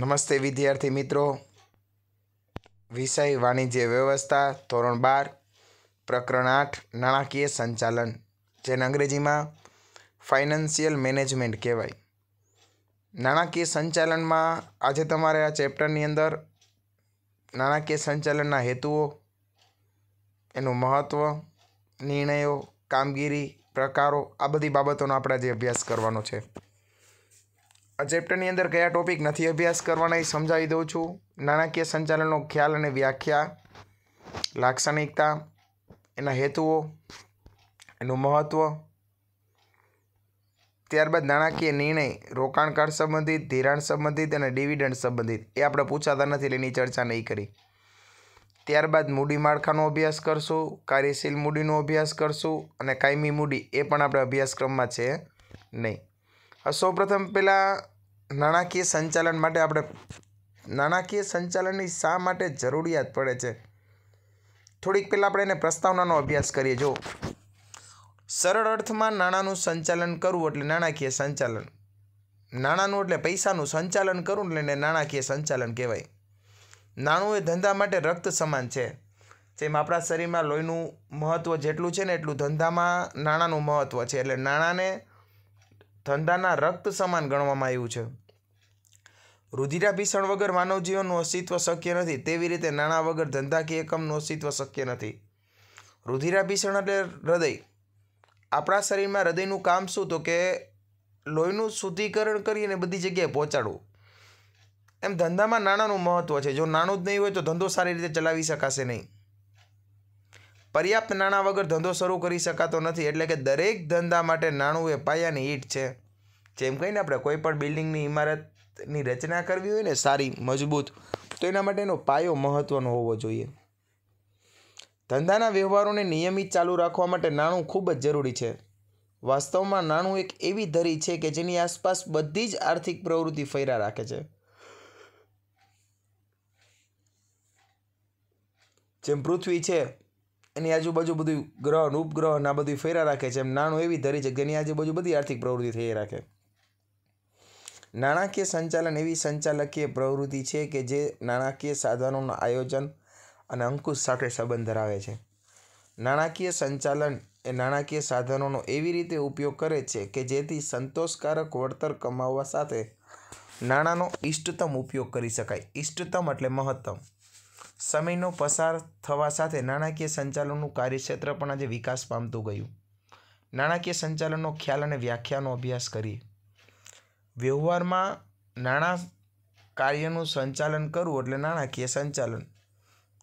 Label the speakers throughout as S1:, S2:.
S1: નમસ્તે વિદ્યાર્થી મિત્રો વિષય વાણિજ્ય વ્યવસ્થા ધોરણ બાર પ્રકરણ આઠ નાણાકીય સંચાલન જેને અંગ્રેજીમાં ફાઇનાન્શિયલ મેનેજમેન્ટ કહેવાય નાણાકીય સંચાલનમાં આજે તમારે આ ચેપ્ટરની અંદર નાણાકીય સંચાલનના હેતુઓ એનું મહત્ત્વ નિર્ણયો કામગીરી પ્રકારો આ બધી બાબતોનો આપણે આજે અભ્યાસ કરવાનો છે આ ચેપ્ટરની અંદર કયા ટોપિક નથી અભ્યાસ કરવાના એ સમજાવી દઉં છું નાણાકીય સંચાલનનો ખ્યાલ અને વ્યાખ્યા લાક્ષણિકતા એના હેતુઓ એનું મહત્ત્વ ત્યારબાદ નાણાકીય નિર્ણય રોકાણકાર સંબંધિત ધિરાણ સંબંધિત અને ડિવિડન્ડ સંબંધિત એ આપણે પૂછાતા નથી એટલે એની ચર્ચા નહીં કરી ત્યારબાદ મૂડી માળખાનો અભ્યાસ કરશું કાર્યશીલ મૂડીનો અભ્યાસ કરશું અને કાયમી મૂડી એ પણ આપણે અભ્યાસક્રમમાં છે નહીં સૌ પ્રથમ પહેલાં નાણાકીય સંચાલન માટે આપણે નાણાકીય સંચાલનની શા માટે જરૂરિયાત પડે છે થોડીક પહેલાં આપણે એને પ્રસ્તાવનાનો અભ્યાસ કરીએ જો સરળ અર્થમાં નાણાંનું સંચાલન કરવું એટલે નાણાકીય સંચાલન નાણાંનું એટલે પૈસાનું સંચાલન કરવું એટલે એને નાણાકીય સંચાલન કહેવાય નાણું એ ધંધા માટે રક્ત સમાન છે જેમ આપણા શરીરમાં લોહીનું મહત્ત્વ જેટલું છે ને એટલું ધંધામાં નાણાંનું મહત્ત્વ છે એટલે નાણાંને ધંધાના રક્ત સમાન ગણવામાં આવ્યું છે રુધિરાભીષણ વગર માનવજીવનનું અસ્તિત્વ શક્ય નથી તેવી રીતે નાણાં વગર ધંધાકીય એકમનું અસ્તિત્વ શક્ય નથી રુધિરાભીષણ એટલે હૃદય આપણા શરીરમાં હૃદયનું કામ શું તો કે લોહીનું શુદ્ધિકરણ કરીને બધી જગ્યાએ પહોંચાડવું એમ ધંધામાં નાણાંનું મહત્ત્વ છે જો નાણું જ નહીં હોય તો ધંધો સારી રીતે ચલાવી શકાશે નહીં પર્યાપ્ત નાણાં વગર ધંધો શરૂ કરી શકાતો નથી એટલે કે દરેક ધંધા માટે નાણું એ પાયાની ઈટ છે જેમ કહીને આપણે કોઈ પણ બિલ્ડિંગની ઇમારત ની રચના કરવી હોય ને સારી મજબૂત તો એના માટેનો પાયો મહત્ત્વનો હોવો જોઈએ ધંધાના વ્યવહારોને નિયમિત ચાલુ રાખવા માટે નાણું ખૂબ જ જરૂરી છે વાસ્તવમાં નાણું એક એવી ધરી છે કે જેની આસપાસ બધી જ આર્થિક પ્રવૃત્તિ ફેરા રાખે છે જેમ પૃથ્વી છે એની આજુબાજુ બધું ગ્રહ ઉપગ્રહ ના બધું ફેરા રાખે છે એમ નાણું એવી ધરી છે જેની આજુબાજુ બધી આર્થિક પ્રવૃત્તિ થઈ રાખે નાણાકીય સંચાલન એવી સંચાલકીય પ્રવૃત્તિ છે કે જે નાણાકીય સાધનોનું આયોજન અને અંકુશ સાથે સંબંધ ધરાવે છે નાણાકીય સંચાલન એ નાણાકીય સાધનોનો એવી રીતે ઉપયોગ કરે છે કે જેથી સંતોષકારક વળતર કમાવવા સાથે નાણાંનો ઇષ્ટતમ ઉપયોગ કરી શકાય ઇષ્ટતમ એટલે મહત્તમ સમયનો પસાર થવા સાથે નાણાકીય સંચાલનનું કાર્યક્ષેત્ર પણ આજે વિકાસ પામતું ગયું નાણાકીય સંચાલનનો ખ્યાલ અને વ્યાખ્યાનો અભ્યાસ કરીએ વ્યવહારમાં નાણાં કાર્યનું સંચાલન કરવું એટલે નાણાકીય સંચાલન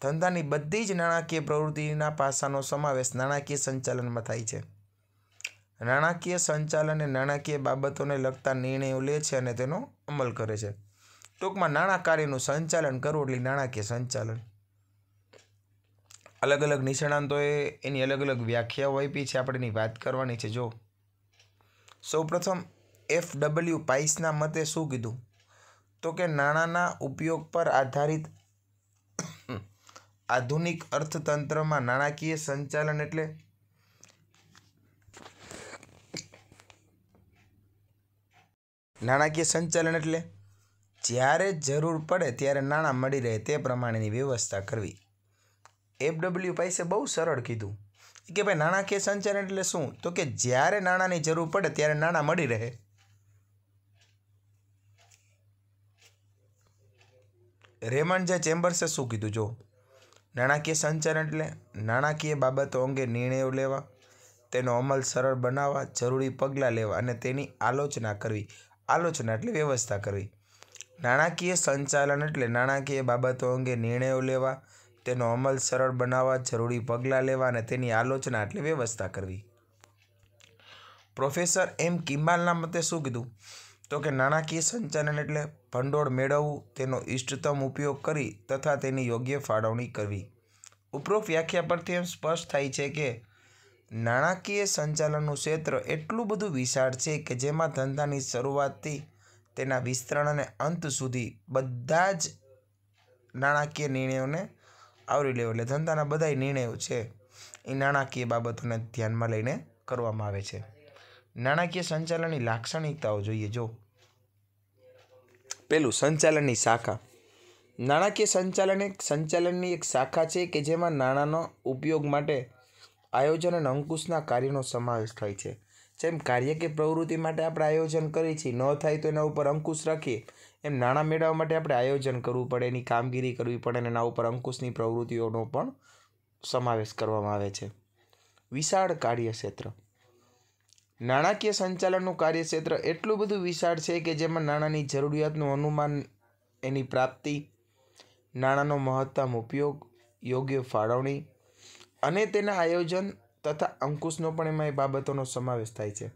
S1: ધંધાની બધી જ નાણાકીય પ્રવૃત્તિના પાસાનો સમાવેશ નાણાકીય સંચાલનમાં થાય છે નાણાકીય સંચાલન એ નાણાકીય બાબતોને લગતા નિર્ણયો લે છે અને તેનો અમલ કરે છે ટૂંકમાં નાણાં કાર્યનું સંચાલન કરવું એટલે નાણાકીય સંચાલન અલગ અલગ નિષ્ણાંતોએ એની અલગ અલગ વ્યાખ્યાઓ આપી છે આપણે એની વાત કરવાની છે જો સૌપ્રથમ એફ ડબલ્યુ પાઇસના મતે શું કીધું તો કે નાણાંના ઉપયોગ પર આધારિત આધુનિક અર્થતંત્રમાં નાણાકીય સંચાલન એટલે નાણાકીય સંચાલન એટલે જ્યારે જરૂર પડે ત્યારે નાણાં મળી રહે તે પ્રમાણેની વ્યવસ્થા કરવી એફડબલ્યુ પાઇસે બહુ સરળ કીધું કે ભાઈ નાણાકીય સંચાલન એટલે શું તો કે જ્યારે નાણાંની જરૂર પડે ત્યારે નાણાં મળી રહે રેમન્ડ જે ચેમ્બર્સે શું કીધું જો નાણાકીય સંચાલન એટલે નાણાકીય બાબતો અંગે નિર્ણયો લેવા તેનો અમલ સરળ બનાવવા જરૂરી પગલાં લેવા અને તેની આલોચના કરવી આલોચના એટલે વ્યવસ્થા કરવી નાણાકીય સંચાલન એટલે નાણાકીય બાબતો અંગે નિર્ણયો લેવા તેનો અમલ સરળ બનાવવા જરૂરી પગલાં લેવા અને તેની આલોચના એટલે વ્યવસ્થા કરવી પ્રોફેસર એમ કિમ્બાલના મતે શું કીધું તો કે નાણાકીય સંચાલન એટલે ભંડોળ મેળવવું તેનો ઇષ્ટતમ ઉપયોગ કરી તથા તેની યોગ્ય ફાળવણી કરવી ઉપરોક્ત વ્યાખ્યા પરથી એમ સ્પષ્ટ થાય છે કે નાણાકીય સંચાલનનું ક્ષેત્ર એટલું બધું વિશાળ છે કે જેમાં ધંધાની શરૂઆતથી તેના વિસ્તરણ અને અંત સુધી બધા જ નાણાકીય નિર્ણયોને આવરી લેવા એટલે ધંધાના બધા નિર્ણયો છે એ નાણાકીય બાબતોને ધ્યાનમાં લઈને કરવામાં આવે છે નાણાકીય સંચાલનની લાક્ષણિકતાઓ જોઈએ જો પેલું સંચાલનની શાખા નાણાકીય સંચાલન એક સંચાલનની એક શાખા છે કે જેમાં નાણાંનો ઉપયોગ માટે આયોજન અને અંકુશના કાર્યનો સમાવેશ થાય છે જેમ કાર્ય કે પ્રવૃત્તિ માટે આપણે આયોજન કરીએ છીએ ન થાય તો એના ઉપર અંકુશ રાખીએ એમ નાણાં મેળવવા માટે આપણે આયોજન કરવું પડે એની કામગીરી કરવી પડે અને એના ઉપર અંકુશની પ્રવૃત્તિઓનો પણ સમાવેશ કરવામાં આવે છે વિશાળ કાર્યક્ષેત્ર નાણાકીય સંચાલનનું કાર્યક્ષેત્ર એટલું બધું વિશાળ છે કે જેમાં નાણાંની જરૂરિયાતનું અનુમાન એની પ્રાપ્તિ નાણાંનો મહત્તમ ઉપયોગ યોગ્ય ફાળવણી અને તેના આયોજન તથા અંકુશનો પણ એમાં એ બાબતોનો સમાવેશ થાય છે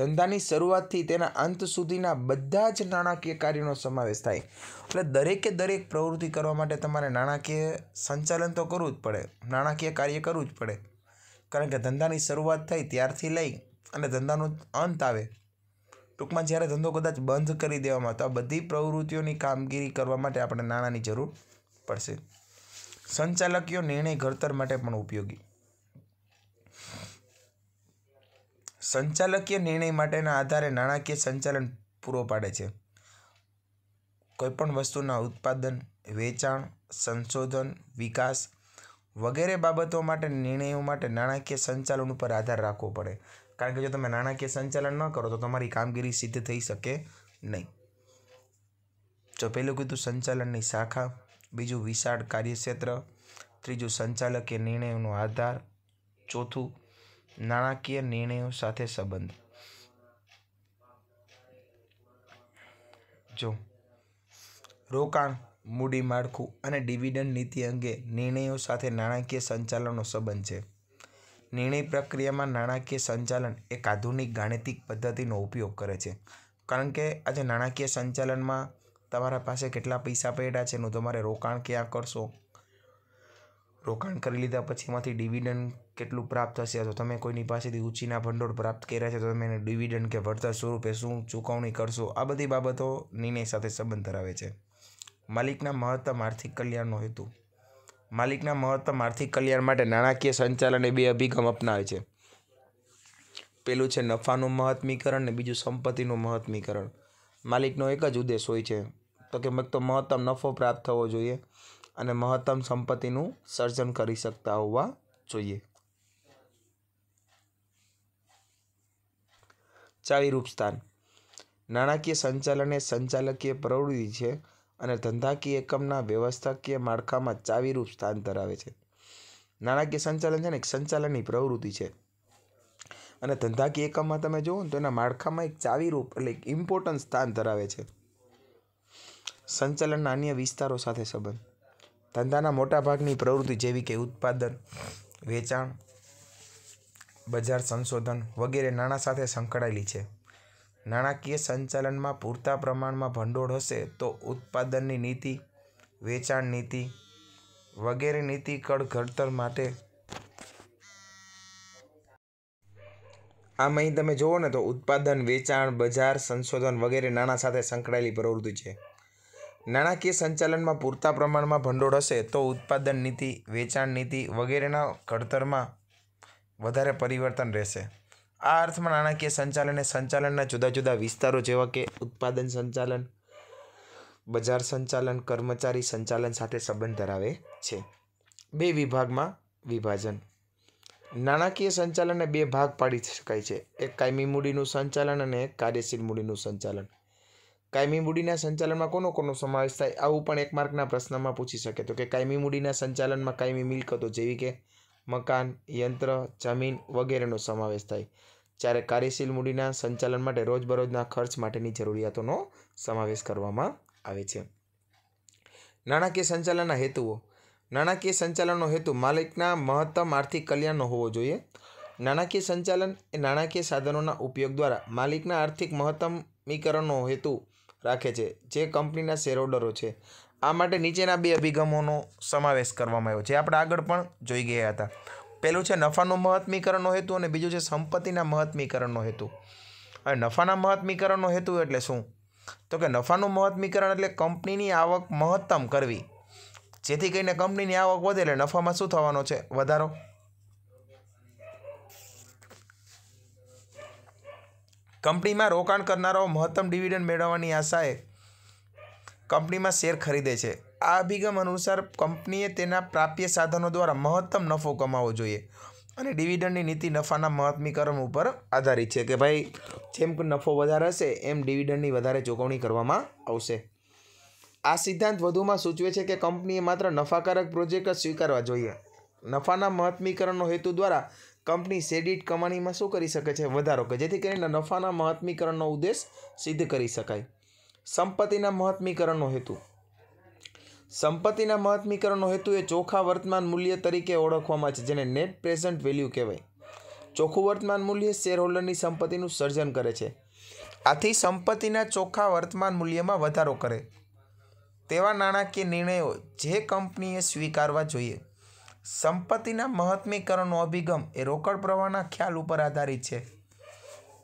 S1: ધંધાની શરૂઆતથી તેના અંત સુધીના બધા જ નાણાકીય કાર્યોનો સમાવેશ થાય એટલે દરેકે દરેક પ્રવૃત્તિ કરવા માટે તમારે નાણાકીય સંચાલન તો કરવું જ પડે નાણાકીય કાર્ય કરવું જ પડે કારણ કે ધંધાની શરૂઆત થઈ ત્યારથી લઈ અને ધંધાનો અંત આવે ટૂંકમાં જ્યારે ધંધો કદાચ બંધ કરી દેવામાં તો આ બધી પ્રવૃત્તિઓની કામગીરી કરવા માટે આપણે નાણાંની જરૂર પડશે સંચાલકીય નિર્ણય ઘડતર માટે પણ ઉપયોગી સંચાલકીય નિર્ણય માટેના આધારે નાણાકીય સંચાલન પૂરો પાડે છે કોઈપણ વસ્તુના ઉત્પાદન વેચાણ સંશોધન વિકાસ વગેરે બાબતો માટે નિર્ણયો માટે નાણાકીય સંચાલન ઉપર આધાર રાખવો પડે કારણ કે જો તમે નાણાકીય સંચાલન ન કરો તો તમારી કામગીરી સિદ્ધ થઈ શકે નહીં જો પહેલું કીધું સંચાલનની શાખા બીજું વિશાળ કાર્યક્ષેત્ર ત્રીજું સંચાલકીય નિર્ણયોનો આધાર ચોથું નાણાકીય નિર્ણયો સાથે સંબંધ જો રોકાણ મૂડી માળખું અને ડિવિડન્ડ નીતિ અંગે નિર્ણયો સાથે નાણાકીય સંચાલનનો સંબંધ છે નિર્ણય પ્રક્રિયામાં નાણાકીય સંચાલન એક આધુનિક ગાણિતિક પદ્ધતિનો ઉપયોગ કરે છે કારણ કે આજે નાણાકીય સંચાલનમાં તમારા પાસે કેટલા પૈસા પડ્યા છે એનું તમારે રોકાણ ક્યાં કરશો રોકાણ કરી લીધા પછી એમાંથી ડિવિડન્ડ કેટલું પ્રાપ્ત થશે તો તમે કોઈની પાસેથી ઊંચીના ભંડોળ પ્રાપ્ત કર્યા છે તો તમે એને ડિવિડન્ડ કે વળતર સ્વરૂપે શું ચૂકવણી કરશો આ બધી બાબતો નિર્ણય સાથે સંબંધ ધરાવે છે માલિકના મહત્તમ આર્થિક કલ્યાણનો હેતુ માલિકના મહત્તમ આર્થિક કલ્યાણ માટે નાણાકીય સંચાલન એ બે અભિગમ અપનાવે છે પેલું છે નફાનું મહત્મીકરણ ને બીજું સંપત્તિનું મહત્મીકરણ માલિકનો એક જ ઉદ્દેશ હોય છે તો કે તો મહત્તમ નફો પ્રાપ્ત થવો જોઈએ અને મહત્તમ સંપત્તિનું સર્જન કરી શકતા હોવા જોઈએ ચાવીરૂપ સ્થાન નાણાકીય સંચાલન એ સંચાલકીય પ્રવૃત્તિ છે અને ધંધાકીય એકમના વ્યવસ્થાકીય માળખામાં ચાવીરૂપ સ્થાન ધરાવે છે નાણાકીય સંચાલન છે ને એક સંચાલનની પ્રવૃત્તિ છે અને ધંધાકીય એકમમાં તમે જુઓ ને તો એના માળખામાં એક ચાવીરૂપ એટલે એક ઇમ્પોર્ટન્ટ સ્થાન ધરાવે છે સંચાલનના અન્ય વિસ્તારો સાથે સંબંધ ધંધાના મોટાભાગની પ્રવૃત્તિ જેવી કે ઉત્પાદન વેચાણ બજાર સંશોધન વગેરે નાણાં સાથે સંકળાયેલી છે નાણાકીય સંચાલનમાં પૂરતા પ્રમાણમાં ભંડોળ હશે તો ઉત્પાદનની નીતિ વેચાણ નીતિ વગેરે નીતિ કડ ઘડતર માટે આમ અહીં તમે જુઓ ને તો ઉત્પાદન વેચાણ બજાર સંશોધન વગેરે નાણાં સાથે સંકળાયેલી પ્રવૃત્તિ છે નાણાકીય સંચાલનમાં પૂરતા પ્રમાણમાં ભંડોળ હશે તો ઉત્પાદન નીતિ વેચાણ નીતિ વગેરેના ઘડતરમાં વધારે પરિવર્તન રહેશે આ અર્થમાં નાણાકીય સંચાલન એ સંચાલનના જુદા જુદા વિસ્તારો જેવા કે ઉત્પાદન સંચાલન બજાર સંચાલન કર્મચારી સંચાલન સાથે સંબંધ ધરાવે છે બે વિભાગમાં વિભાજન નાણાકીય સંચાલનને બે ભાગ પાડી શકાય છે એક કાયમી મૂડીનું સંચાલન અને કાર્યશીલ મૂડીનું સંચાલન કાયમી મૂડીના સંચાલનમાં કોનો કોનો સમાવેશ થાય આવું પણ એક માર્કના પ્રશ્નમાં પૂછી શકે તો કે કાયમી મૂડીના સંચાલનમાં કાયમી મિલકતો જેવી કે મકાન યંત્ર જમીન વગેરેનો સમાવેશ થાય જ્યારે કાર્યશીલ મૂડીના સંચાલન માટે રોજબરોજના ખર્ચ માટેની જરૂરિયાતોનો સમાવેશ કરવામાં આવે છે નાણાકીય સંચાલનના હેતુઓ નાણાકીય સંચાલનનો હેતુ માલિકના મહત્તમ આર્થિક કલ્યાણનો હોવો જોઈએ નાણાકીય સંચાલન એ નાણાકીય સાધનોના ઉપયોગ દ્વારા માલિકના આર્થિક મહત્તમીકરણનો હેતુ રાખે છે જે કંપનીના શેરહોલ્ડરો છે આ માટે નીચેના બે અભિગમોનો સમાવેશ કરવામાં આવ્યો છે આપણે આગળ પણ જોઈ ગયા હતા પહેલું છે નફાનું મહત્મીકરણનો હેતુ અને બીજું છે સંપત્તિના મહત્મીકરણનો હેતુ અને નફાના મહત્મીકરણનો હેતુ એટલે શું તો કે નફાનું મહત્મીકરણ એટલે કંપનીની આવક મહત્તમ કરવી જેથી કરીને કંપનીની આવક વધે એટલે નફામાં શું થવાનો છે વધારો કંપનીમાં રોકાણ કરનારાઓ મહત્તમ ડિવિડન્ડ મેળવવાની આશાએ કંપનીમાં શેર ખરીદે છે આ અભિગમ અનુસાર કંપનીએ તેના પ્રાપ્ય સાધનો દ્વારા મહત્તમ નફો કમાવવો જોઈએ અને ડિવિડન્ડની નીતિ નફાના મહત્મીકરણ ઉપર આધારિત છે કે ભાઈ જેમ નફો વધારે હશે એમ ડિવિડન્ડની વધારે ચૂકવણી કરવામાં આવશે આ સિદ્ધાંત વધુમાં સૂચવે છે કે કંપનીએ માત્ર નફાકારક પ્રોજેક્ટ જ સ્વીકારવા જોઈએ નફાના મહત્મીકરણનો હેતુ દ્વારા કંપની સેડિટ કમાણીમાં શું કરી શકે છે વધારો કે જેથી કરીને નફાના મહત્મીકરણનો ઉદ્દેશ સિદ્ધ કરી શકાય સંપત્તિના મહત્મીકરણનો હેતુ સંપત્તિના મહત્મીકરણનો હેતુ એ ચોખા વર્તમાન મૂલ્ય તરીકે ઓળખવામાં છે જેને નેટ પ્રેઝન્ટ વેલ્યુ કહેવાય ચોખ્ખું વર્તમાન મૂલ્ય શેરહોલ્ડરની સંપત્તિનું સર્જન કરે છે આથી સંપત્તિના ચોખ્ખા વર્તમાન મૂલ્યમાં વધારો કરે તેવા નાણાકીય નિર્ણયો જે કંપનીએ સ્વીકારવા જોઈએ સંપત્તિના મહત્મીકરણનો અભિગમ એ રોકડ પ્રવાહના ખ્યાલ ઉપર આધારિત છે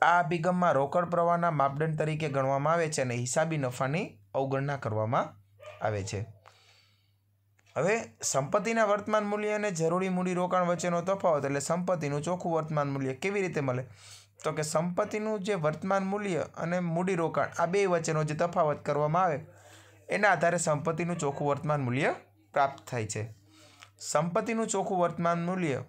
S1: આ અભિગમમાં રોકડ પ્રવાહના માપદંડ તરીકે ગણવામાં આવે છે અને હિસાબી નફાની અવગણના કરવામાં આવે છે હવે સંપત્તિના વર્તમાન મૂલ્ય અને જરૂરી મૂડી રોકાણ વચ્ચેનો તફાવત એટલે સંપત્તિનું ચોખ્ખું વર્તમાન મૂલ્ય કેવી રીતે મળે તો કે સંપત્તિનું જે વર્તમાન મૂલ્ય અને મૂડી રોકાણ આ બે વચ્ચેનો જે તફાવત કરવામાં આવે એના આધારે સંપત્તિનું ચોખ્ખું વર્તમાન મૂલ્ય પ્રાપ્ત થાય છે સંપત્તિનું ચોખ્ખું વર્તમાન મૂલ્ય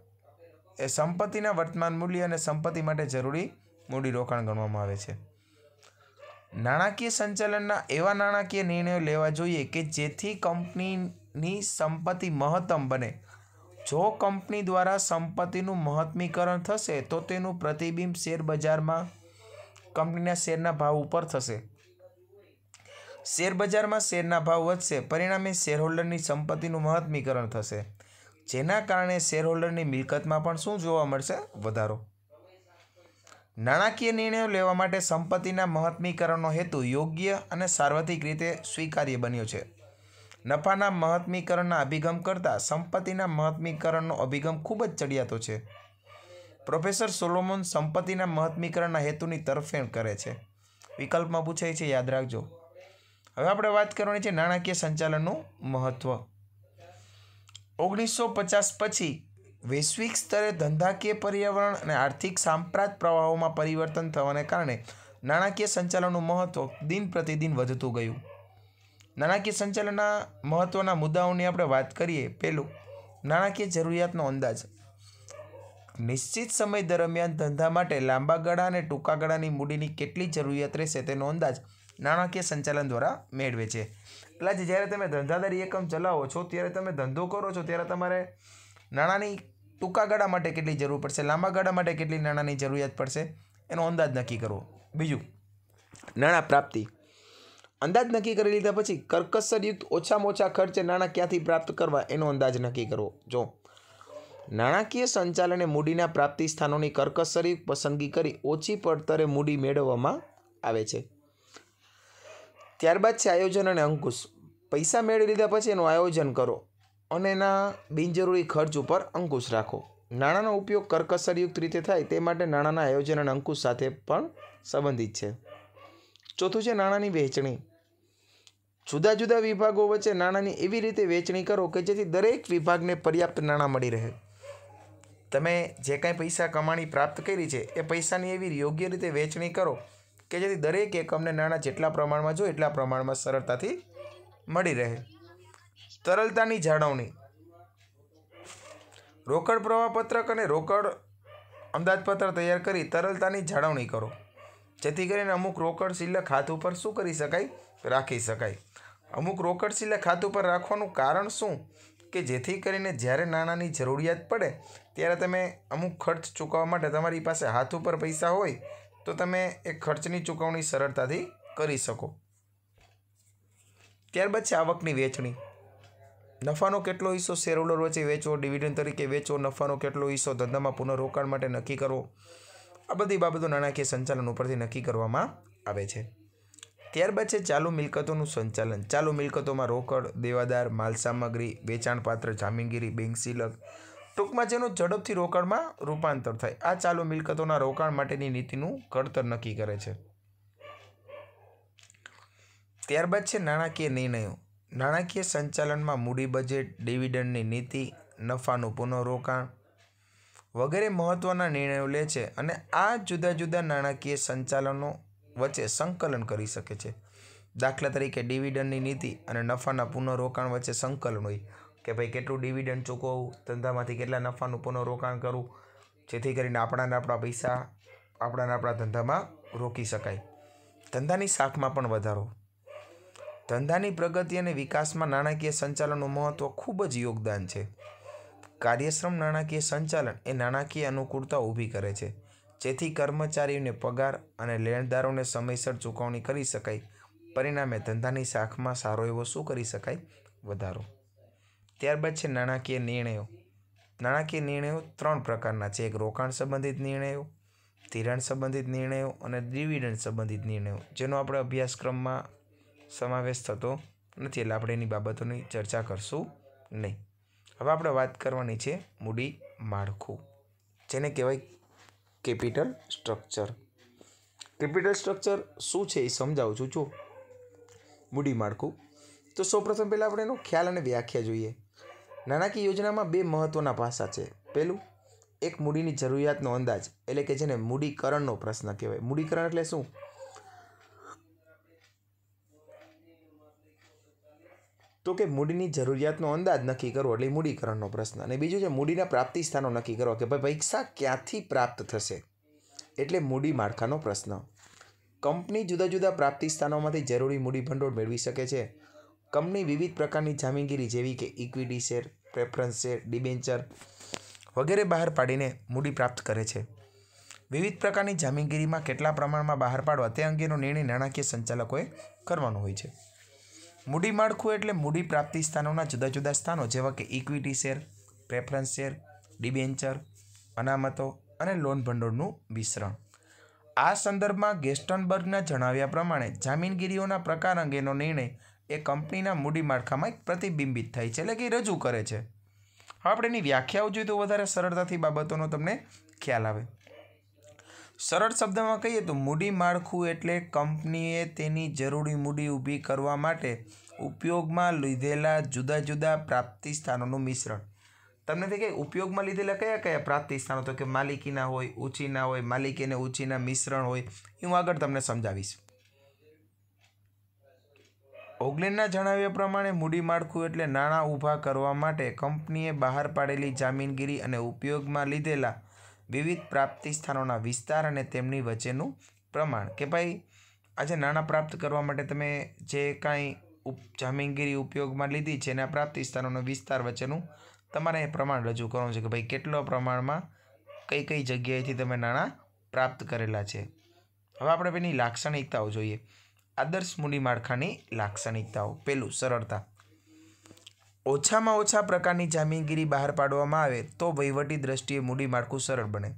S1: એ સંપત્તિના વર્તમાન મૂલ્ય અને સંપત્તિ માટે જરૂરી મૂડી રોકાણ ગણવામાં આવે છે નાણાકીય સંચાલનના એવા નાણાકીય નિર્ણયો લેવા જોઈએ કે જેથી કંપનીની સંપત્તિ મહત્તમ બને જો કંપની દ્વારા સંપત્તિનું મહત્મીકરણ થશે તો તેનું પ્રતિબિંબ શેર બજારમાં કંપનીના શેરના ભાવ ઉપર થશે શેરબજારમાં શેરના ભાવ વધશે પરિણામે શેરહોલ્ડરની સંપત્તિનું મહત્મીકરણ થશે જેના કારણે શેરહોલ્ડરની મિલકતમાં પણ શું જોવા મળશે વધારો નાણાકીય નિર્ણયો લેવા માટે સંપત્તિના મહત્મીકરણનો હેતુ યોગ્ય અને સાર્વત્રિક રીતે સ્વીકાર્ય બન્યો છે નફાના મહત્મીકરણના અભિગમ કરતાં સંપત્તિના મહત્મીકરણનો અભિગમ ખૂબ જ ચડિયાતો છે પ્રોફેસર સોલોમોન સંપત્તિના મહત્મીકરણના હેતુની તરફેણ કરે છે વિકલ્પમાં પૂછાય છે યાદ રાખજો હવે આપણે વાત કરવાની છે નાણાકીય સંચાલનનું મહત્ત્વ ઓગણીસો પચાસ પછી વૈશ્વિક સ્તરે ધંધાકીય પર્યાવરણ અને આર્થિક સાંપ્રાત પ્રવાહોમાં પરિવર્તન થવાને કારણે નાણાકીય સંચાલનનું મહત્ત્વ દિન પ્રતિદિન વધતું ગયું નાણાકીય સંચાલનના મહત્ત્વના મુદ્દાઓની આપણે વાત કરીએ પહેલું નાણાકીય જરૂરિયાતનો અંદાજ નિશ્ચિત સમય દરમિયાન ધંધા માટે લાંબા ગાળા અને ટૂંકા ગાળાની મૂડીની કેટલી જરૂરિયાત રહેશે તેનો અંદાજ નાણાકીય સંચાલન દ્વારા મેળવે છે એટલે જ્યારે તમે ધંધાદારી એકમ ચલાવો છો ત્યારે તમે ધંધો કરો છો ત્યારે તમારે નાણાંની ટૂંકા ગાળા માટે કેટલી જરૂર પડશે લાંબા ગાળા માટે કેટલી નાણાંની જરૂરિયાત પડશે એનો અંદાજ નક્કી કરવો બીજું નાણાં પ્રાપ્તિ અંદાજ નક્કી કરી લીધા પછી કરકસરયુક્ત ઓછામાં ઓછા ખર્ચે નાણાં ક્યાંથી પ્રાપ્ત કરવા એનો અંદાજ નક્કી કરવો જો નાણાકીય સંચાલને મૂડીના પ્રાપ્તિ સ્થાનોની કરકસરયુક્ત પસંદગી કરી ઓછી પડતરે મૂડી મેળવવામાં આવે છે ત્યારબાદ છે આયોજન અને અંકુશ પૈસા મેળવી લીધા પછી એનું આયોજન કરો અને એના બિનજરૂરી ખર્ચ ઉપર અંકુશ રાખો નાણાંનો ઉપયોગ કરકસરયુક્ત રીતે થાય તે માટે નાણાંના આયોજન અને અંકુશ સાથે પણ સંબંધિત છે ચોથું છે નાણાંની વહેંચણી જુદા જુદા વિભાગો વચ્ચે નાણાંની એવી રીતે વહેંચણી કરો કે જેથી દરેક વિભાગને પર્યાપ્ત નાણાં મળી રહે તમે જે કાંઈ પૈસા કમાણી પ્રાપ્ત કરી છે એ પૈસાની એવી યોગ્ય રીતે વહેંચણી કરો કે જેથી દરેક એકમને નાણાં જેટલા પ્રમાણમાં જો એટલા પ્રમાણમાં સરળતાથી મળી રહે તરલતાની જાળવણી રોકડ પ્રવાહ પત્રક અને રોકડ અંદાજપત્ર તૈયાર કરી તરલતાની જાળવણી કરો જેથી કરીને અમુક રોકડ શિલ્લક હાથ ઉપર શું કરી શકાય રાખી શકાય અમુક રોકડ શિલ્લક હાથ ઉપર રાખવાનું કારણ શું કે જેથી કરીને જ્યારે નાણાંની જરૂરિયાત પડે ત્યારે તમે અમુક ખર્ચ ચૂકવવા માટે તમારી પાસે હાથ ઉપર પૈસા હોય તો તમે એ ખર્ચની ચૂકવણી સરળતાથી કરી શકો ત્યારબાદ છે આવકની વેચણી નફાનો કેટલો હિસ્સો શેર વચ્ચે વેચવો ડિવિડન તરીકે વેચવો નફાનો કેટલો હિસ્સો ધંધામાં પુનઃરોકાણ માટે નક્કી કરવો આ બધી બાબતો નાણાકીય સંચાલન ઉપરથી નક્કી કરવામાં આવે છે ત્યારબાદ છે ચાલુ મિલકતોનું સંચાલન ચાલુ મિલકતોમાં રોકડ દેવાદાર માલ સામગ્રી વેચાણપાત્ર જામીનગીરી બેંક સિલક ટૂંકમાં જેનું ઝડપથી રોકડમાં રૂપાંતર થાય આ ચાલુ મિલકતોના રોકાણ માટેની નીતિનું ઘડતર નક્કી કરે છે ત્યારબાદ છે નાણાકીય નિર્ણયો નાણાકીય સંચાલનમાં મૂડી બજેટ ડિવિડન્ડની નીતિ નફાનું પુનઃરોકાણ વગેરે મહત્ત્વના નિર્ણયો લે છે અને આ જુદા જુદા નાણાકીય સંચાલનો વચ્ચે સંકલન કરી શકે છે દાખલા તરીકે ડિવિડન્ડની નીતિ અને નફાના પુનઃરોકાણ વચ્ચે સંકલન હોય કે ભાઈ કેટલું ડિવિડન્ડ ચૂકવવું ધંધામાંથી કેટલા નફાનું પુનઃરોકાણ કરવું જેથી કરીને આપણાને આપણા પૈસા આપણાને આપણા ધંધામાં રોકી શકાય ધંધાની શાખમાં પણ વધારો ધંધાની પ્રગતિ અને વિકાસમાં નાણાકીય સંચાલનનું મહત્ત્વ ખૂબ જ યોગદાન છે કાર્યશ્રમ નાણાકીય સંચાલન એ નાણાકીય અનુકૂળતા ઊભી કરે છે જેથી કર્મચારીઓને પગાર અને લેણદારોને સમયસર ચૂકવણી કરી શકાય પરિણામે ધંધાની શાખમાં સારો એવો શું કરી શકાય વધારો ત્યારબાદ છે નાણાકીય નિર્ણયો નાણાકીય નિર્ણયો ત્રણ પ્રકારના છે એક રોકાણ સંબંધિત નિર્ણયો ધિરાણ સંબંધિત નિર્ણયો અને ડિવિડન્ડ સંબંધિત નિર્ણયો જેનો આપણે અભ્યાસક્રમમાં સમાવેશ થતો નથી એટલે આપણે એની બાબતોની ચર્ચા કરશું નહીં હવે આપણે વાત કરવાની છે મૂડી માળખું જેને કહેવાય કેપિટલ સ્ટ્રક્ચર કેપિટલ સ્ટ્રક્ચર શું છે એ સમજાવું છું જો મૂડી માળખું તો સૌપ્રથમ પહેલાં આપણે એનો ખ્યાલ અને વ્યાખ્યા જોઈએ નાણાકીય યોજનામાં બે મહત્ત્વના પાસા છે પહેલું એક મૂડીની જરૂરિયાતનો અંદાજ એટલે કે જેને મૂડીકરણનો પ્રશ્ન કહેવાય મૂડીકરણ એટલે શું તો કે મૂડીની જરૂરિયાતનો અંદાજ નક્કી કરવો એટલે મૂડીકરણનો પ્રશ્ન અને બીજું છે મૂડીના પ્રાપ્તિ સ્થાનો નક્કી કરો કે ભાઈ પૈસા ક્યાંથી પ્રાપ્ત થશે એટલે મૂડી માળખાનો પ્રશ્ન કંપની જુદા જુદા પ્રાપ્તિ સ્થાનોમાંથી જરૂરી મૂડી ભંડોળ મેળવી શકે છે કંપની વિવિધ પ્રકારની જામીનગીરી જેવી કે equity share preference share debenture વગેરે બહાર પાડીને મૂડી પ્રાપ્ત કરે છે વિવિધ પ્રકારની જામીનગીરીમાં કેટલા પ્રમાણમાં બહાર પાડવા તે અંગેનો નિર્ણય નાણાકીય સંચાલકોએ કરવાનો હોય છે મૂડી માળખું એટલે મૂડી પ્રાપ્તિ સ્થાનોના જુદા જુદા સ્થાનો જેવા કે equity share preference share debenture અનામતો અને લોન ભંડોળનું મિશ્રણ આ સંદર્ભમાં ગેસ્ટનબર્ગના જણાવ્યા પ્રમાણે જામીનગીરીઓના પ્રકાર અંગેનો નિર્ણય એ કંપનીના મૂડી માળખામાં એક પ્રતિબિંબિત થાય છે એટલે કે રજૂ કરે છે આપણે એની વ્યાખ્યાઓ જોઈએ તો વધારે સરળતાથી બાબતોનો તમને ખ્યાલ આવે સરળ શબ્દમાં કહીએ તો મૂડી માળખું એટલે કંપનીએ તેની જરૂરી મૂડી ઊભી કરવા માટે ઉપયોગમાં લીધેલા જુદા જુદા પ્રાપ્તિ સ્થાનોનું મિશ્રણ તમને તે કે ઉપયોગમાં લીધેલા કયા કયા પ્રાપ્તિ સ્થાનો તો કે માલિકીના હોય ઊંચીના હોય માલિકી અને ઉછીના મિશ્રણ હોય હું આગળ તમને સમજાવીશ ઓગલેન્ડના જણાવ્યા પ્રમાણે મૂડી માળખું એટલે નાણાં ઊભા કરવા માટે કંપનીએ બહાર પાડેલી જામીનગીરી અને ઉપયોગમાં લીધેલા વિવિધ પ્રાપ્તિ સ્થાનોના વિસ્તાર અને તેમની વચ્ચેનું પ્રમાણ કે ભાઈ આજે નાણાં પ્રાપ્ત કરવા માટે તમે જે કાંઈ ઉપ જામીનગીરી ઉપયોગમાં લીધી છે એના પ્રાપ્તિ સ્થાનોનો વિસ્તાર વચ્ચેનું તમારે એ પ્રમાણ રજૂ કરવાનું છે કે ભાઈ કેટલો પ્રમાણમાં કઈ કઈ જગ્યાએથી તમે નાણાં પ્રાપ્ત કરેલા છે હવે આપણે એની લાક્ષણિકતાઓ જોઈએ આદર્શ મૂડી માળખાની લાક્ષણિકતાઓ પહેલું સરળતા ઓછામાં ઓછા પ્રકારની જામીનગીરી બહાર પાડવામાં આવે તો વહીવટી દ્રષ્ટિએ મૂડી માળખું સરળ બને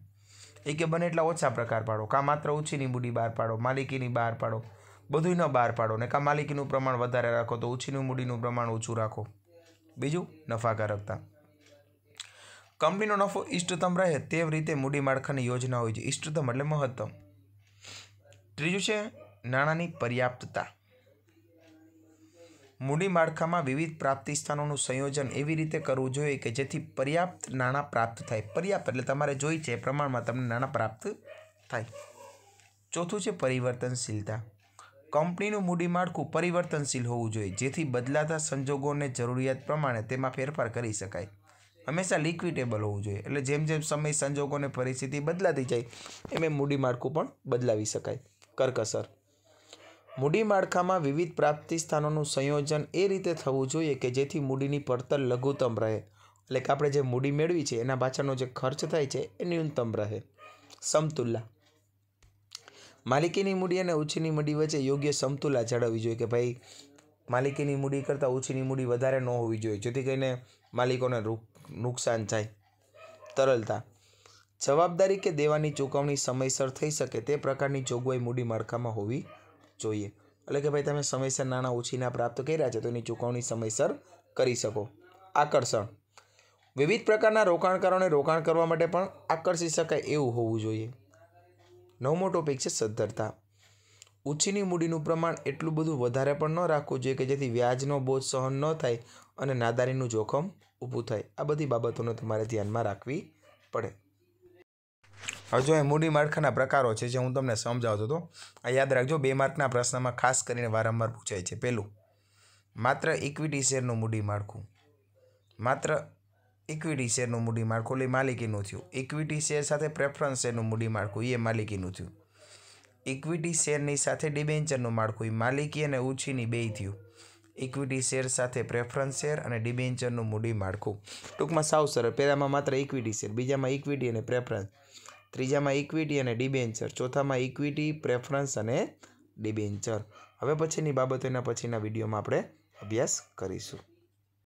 S1: એ કે બને એટલા ઓછા પ્રકાર પાડો કાં માત્ર ઓછીની મૂડી બહાર પાડો માલિકીની બહાર પાડો બધું ન બહાર પાડો ને કાં માલિકીનું પ્રમાણ વધારે રાખો તો ઓછીનું મૂડીનું પ્રમાણ ઓછું રાખો બીજું નફાકારકતા કંપનીનો નફો ઇષ્ટતમ રહે તે રીતે મૂડી માળખાની યોજના હોય છે ઇષ્ટતમ એટલે મહત્તમ ત્રીજું છે નાણાંની પર્યાપ્તતા મૂડી માળખામાં વિવિધ પ્રાપ્તિસ્થાનોનું સંયોજન એવી રીતે કરવું જોઈએ કે જેથી પર્યાપ્ત નાણાં પ્રાપ્ત થાય પર્યાપ્ત એટલે તમારે જોઈ છે પ્રમાણમાં તમને નાણાં પ્રાપ્ત થાય ચોથું છે પરિવર્તનશીલતા કંપનીનું મૂડી માળખું પરિવર્તનશીલ હોવું જોઈએ જેથી બદલાતા સંજોગોને જરૂરિયાત પ્રમાણે તેમાં ફેરફાર કરી શકાય હંમેશા લિક્વિડેબલ હોવું જોઈએ એટલે જેમ જેમ સમય સંજોગોને પરિસ્થિતિ બદલાતી જાય એમ એમ મૂડી માળખું પણ બદલાવી શકાય કરકસર મૂડી માળખામાં વિવિધ પ્રાપ્તિ સ્થાનોનું સંયોજન એ રીતે થવું જોઈએ કે જેથી મૂડીની પડતર લઘુત્તમ રહે એટલે કે આપણે જે મૂડી મેળવી છે એના પાછળનો જે ખર્ચ થાય છે એ ન્યૂનતમ રહે સમતુલા માલિકીની મૂડી અને ઉછીની મૂડી વચ્ચે યોગ્ય સમતુલા જાળવવી જોઈએ કે ભાઈ માલિકીની મૂડી કરતાં ઉછીની મૂડી વધારે ન હોવી જોઈએ જેથી કરીને માલિકોને નુકસાન થાય તરલતા જવાબદારી કે દેવાની ચૂકવણી સમયસર થઈ શકે તે પ્રકારની જોગવાઈ મૂડી માળખામાં હોવી જોઈએ એટલે કે ભાઈ તમે સમયસર નાણાં ઉછીના પ્રાપ્ત કર્યા છે તો એની ચૂકવણી સમયસર કરી શકો આકર્ષણ વિવિધ પ્રકારના રોકાણકારોને રોકાણ કરવા માટે પણ આકર્ષી શકાય એવું હોવું જોઈએ નવમો ટોપિક છે સદ્ધરતા ઉછીની મૂડીનું પ્રમાણ એટલું બધું વધારે પણ ન રાખવું જોઈએ કે જેથી વ્યાજનો બોજ સહન ન થાય અને નાદારીનું જોખમ ઊભું થાય આ બધી બાબતોને તમારે ધ્યાનમાં રાખવી પડે હવે જો એ મૂડી માળખાના પ્રકારો છે જે હું તમને સમજાવતો હતો આ યાદ રાખજો બે માર્કના પ્રશ્નમાં ખાસ કરીને વારંવાર પૂછાય છે પહેલું માત્ર ઇક્વિટી શેરનું મૂડી માળખું માત્ર ઇક્વિટી શેરનું મૂડી માળખું એટલે માલિકીનું થયું ઇક્વિટી શેર સાથે પ્રેફરન્સ શેરનું મૂડી માળખું એ માલિકીનું થયું ઇક્વિટી શેરની સાથે ડિબેન્ચરનું માળખું એ માલિકી અને ઉછીની બે થયું ઇક્વિટી શેર સાથે પ્રેફરન્સ શેર અને ડિબેન્ચરનું મૂડી માળખું ટૂંકમાં સાવ સરળ પહેલામાં માત્ર ઇક્વિટી શેર બીજામાં ઇક્વિટી અને પ્રેફરન્સ ત્રીજામાં ઇક્વિટી અને ડિબેન્ચર ચોથામાં ઇક્વિટી પ્રેફરન્સ અને ડિબેન્ચર હવે પછીની બાબતોના પછીના વિડીયોમાં આપણે અભ્યાસ કરીશું